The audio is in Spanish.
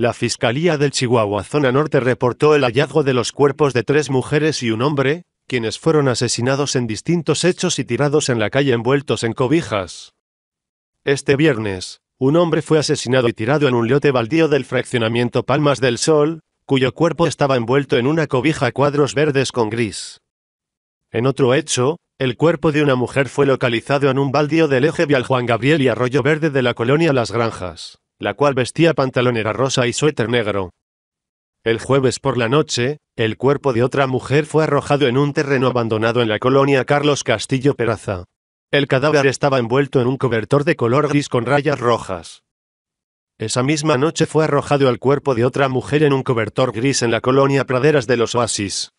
La Fiscalía del Chihuahua Zona Norte reportó el hallazgo de los cuerpos de tres mujeres y un hombre, quienes fueron asesinados en distintos hechos y tirados en la calle envueltos en cobijas. Este viernes, un hombre fue asesinado y tirado en un lote baldío del fraccionamiento Palmas del Sol, cuyo cuerpo estaba envuelto en una cobija a cuadros verdes con gris. En otro hecho, el cuerpo de una mujer fue localizado en un baldío del eje vial Juan Gabriel y Arroyo Verde de la colonia Las Granjas la cual vestía pantalonera rosa y suéter negro. El jueves por la noche, el cuerpo de otra mujer fue arrojado en un terreno abandonado en la colonia Carlos Castillo Peraza. El cadáver estaba envuelto en un cobertor de color gris con rayas rojas. Esa misma noche fue arrojado el cuerpo de otra mujer en un cobertor gris en la colonia Praderas de los Oasis.